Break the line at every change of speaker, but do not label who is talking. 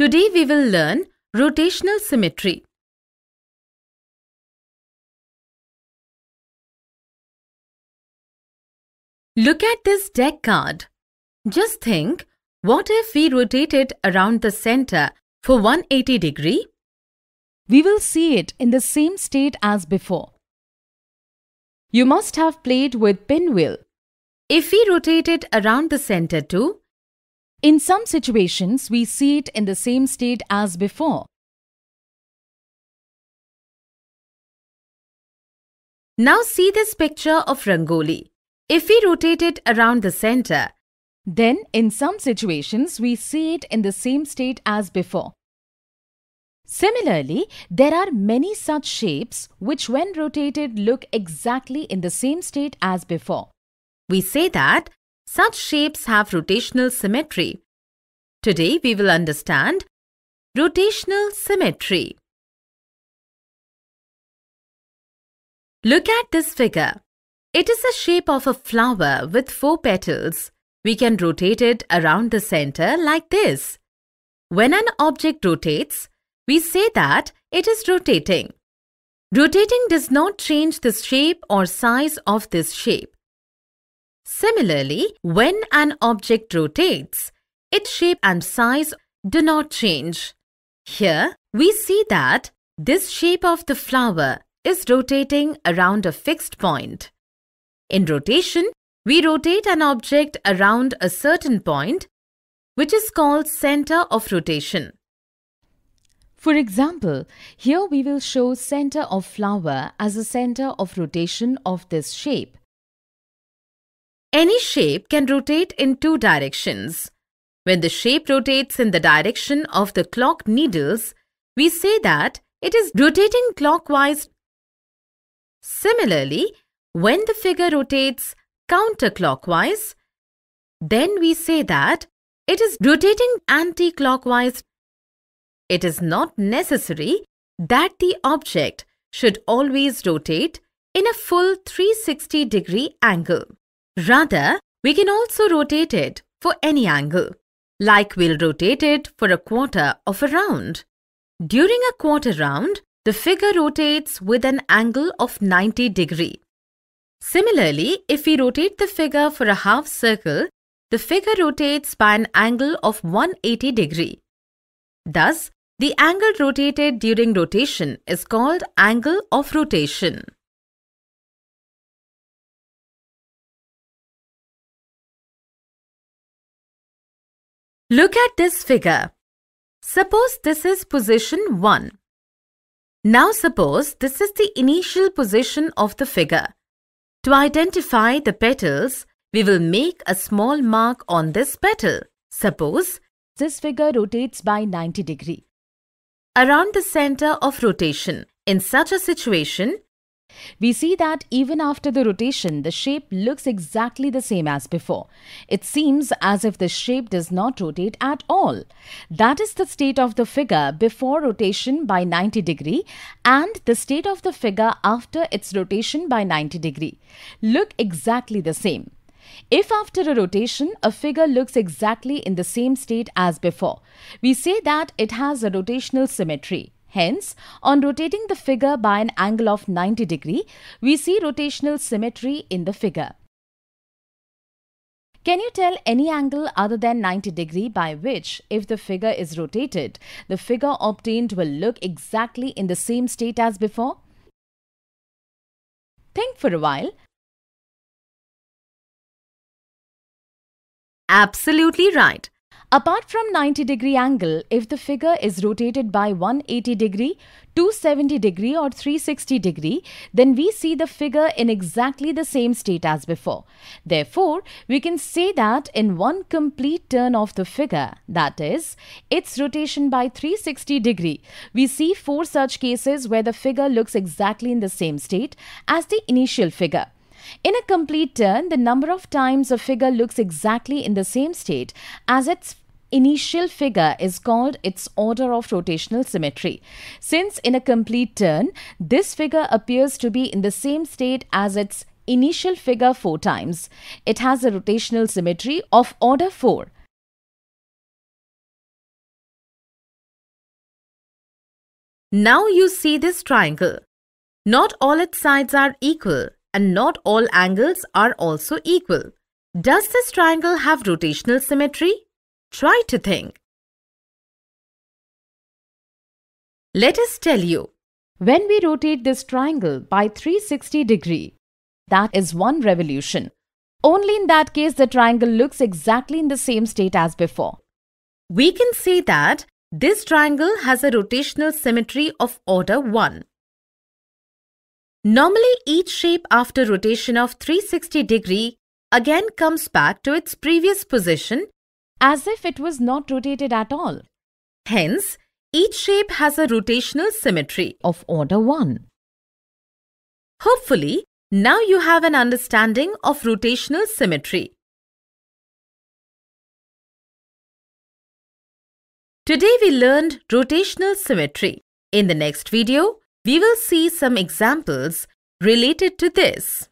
Today we will learn rotational symmetry. Look at this deck card. Just think, what if we rotate it
around the center for 180 degree? We will see it in the same state as before. You must have played with pinwheel. If we rotate it around the center too, in some situations, we
see it in the same state as before. Now see this picture of Rangoli. If we
rotate it around the center, then in some situations we see it in the same state as before. Similarly, there are many such shapes which when rotated look exactly in the same state as before. We say that such shapes have rotational symmetry. Today we
will understand rotational symmetry. Look at this figure. It is the shape of a flower
with four petals. We can rotate it around the center like this. When an object rotates, we say that it is rotating. Rotating does not change the shape or size of this shape. Similarly, when an object rotates, its shape and size do not change. Here, we see that this shape of the flower is rotating around a fixed point. In rotation, we rotate an object around a certain point, which is called center of rotation. For example, here we will show center of flower as a center of rotation of this shape. Any shape can rotate in two directions. When the shape rotates in the direction of the clock needles, we say that it is rotating clockwise. Similarly, when the figure rotates counterclockwise, then we say that it is rotating anti-clockwise. It is not necessary that the object should always rotate in a full 360 degree angle. Rather, we can also rotate it for any angle, like we'll rotate it for a quarter of a round. During a quarter round, the figure rotates with an angle of 90 degree. Similarly, if we rotate the figure for a half circle, the figure rotates by an angle of 180 degree.
Thus, the angle rotated during rotation is called angle of rotation. Look at this figure. Suppose this is position 1. Now suppose
this is the initial position of the figure. To identify the petals, we will make a small mark on this petal. Suppose this figure rotates by 90 degree. Around the center of rotation. In such a situation, we see that even after the rotation, the shape looks exactly the same as before. It seems as if the shape does not rotate at all. That is the state of the figure before rotation by 90 degree and the state of the figure after its rotation by 90 degree. Look exactly the same. If after a rotation, a figure looks exactly in the same state as before, we say that it has a rotational symmetry. Hence, on rotating the figure by an angle of 90 degree, we see rotational symmetry in the figure. Can you tell any angle other than 90 degree by which, if the figure is rotated, the figure obtained will look exactly in the same state as before?
Think for a while. Absolutely right. Apart from 90 degree
angle, if the figure is rotated by 180 degree, 270 degree or 360 degree, then we see the figure in exactly the same state as before. Therefore, we can say that in one complete turn of the figure, that is, its rotation by 360 degree, we see four such cases where the figure looks exactly in the same state as the initial figure. In a complete turn, the number of times a figure looks exactly in the same state as its initial figure is called its order of rotational symmetry. Since in a complete turn, this figure appears to be in the same state as its initial figure four times.
It has a rotational symmetry of order 4. Now you see this triangle.
Not all its sides are equal and not all angles are also equal.
Does this triangle have rotational symmetry? Try to think. Let us tell you, when we rotate
this triangle by 360 degree, that is one revolution. Only in that case, the triangle looks exactly in the same state as before. We can say that this triangle has a rotational symmetry of order 1. Normally each shape after rotation of 360 degree again comes back to its previous position as if it was not rotated at all. Hence, each shape has a rotational symmetry of order 1.
Hopefully, now you have an understanding of rotational symmetry. Today we learned rotational symmetry. In the next video, we will see
some examples related to this.